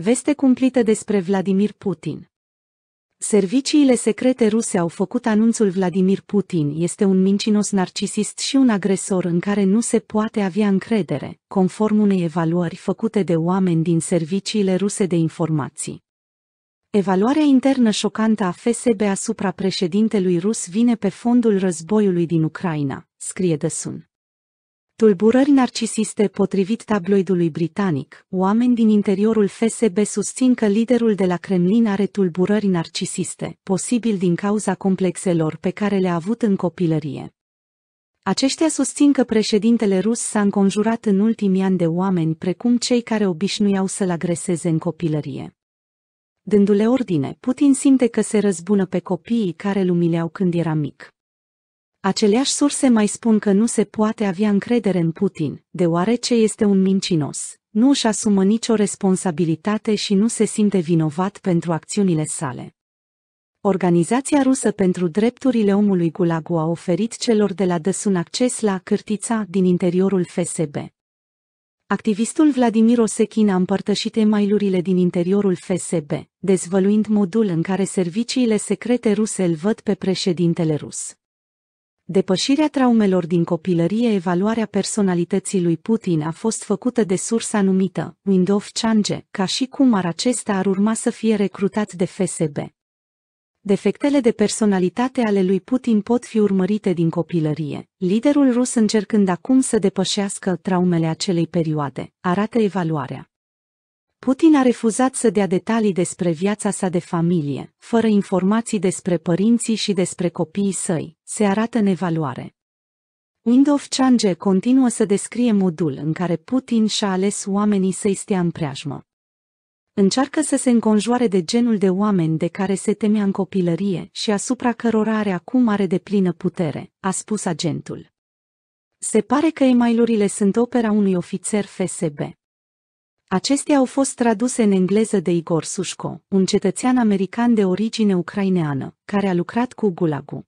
Veste cumplită despre Vladimir Putin Serviciile secrete ruse au făcut anunțul Vladimir Putin este un mincinos narcisist și un agresor în care nu se poate avea încredere, conform unei evaluări făcute de oameni din serviciile ruse de informații. Evaluarea internă șocantă a FSB asupra președintelui rus vine pe fondul războiului din Ucraina, scrie Dăsun. Tulburări narcisiste potrivit tabloidului britanic, oameni din interiorul FSB susțin că liderul de la Kremlin are tulburări narcisiste, posibil din cauza complexelor pe care le-a avut în copilărie. Aceștia susțin că președintele rus s-a înconjurat în ultimii ani de oameni precum cei care obișnuiau să-l agreseze în copilărie. Dându-le ordine, Putin simte că se răzbună pe copiii care îl umileau când era mic. Aceleași surse mai spun că nu se poate avea încredere în Putin, deoarece este un mincinos, nu își asumă nicio responsabilitate și nu se simte vinovat pentru acțiunile sale. Organizația rusă pentru drepturile omului Gulagu a oferit celor de la Dăsun acces la cârtița din interiorul FSB. Activistul Vladimir Osekin a împărtășit emailurile din interiorul FSB, dezvăluind modul în care serviciile secrete ruse îl văd pe președintele rus. Depășirea traumelor din copilărie Evaluarea personalității lui Putin a fost făcută de sursa numită of Change, ca și cum ar acesta ar urma să fie recrutat de FSB. Defectele de personalitate ale lui Putin pot fi urmărite din copilărie, liderul rus încercând acum să depășească traumele acelei perioade, arată evaluarea. Putin a refuzat să dea detalii despre viața sa de familie, fără informații despre părinții și despre copiii săi, se arată în evaluare. Windows Change continuă să descrie modul în care Putin și-a ales oamenii să-i stea în preajmă. Încearcă să se înconjoare de genul de oameni de care se temea în copilărie și asupra cărora are acum are de plină putere, a spus agentul. Se pare că emailurile sunt opera unui ofițer FSB. Acestea au fost traduse în engleză de Igor Sușco, un cetățean american de origine ucraineană, care a lucrat cu Gulagu.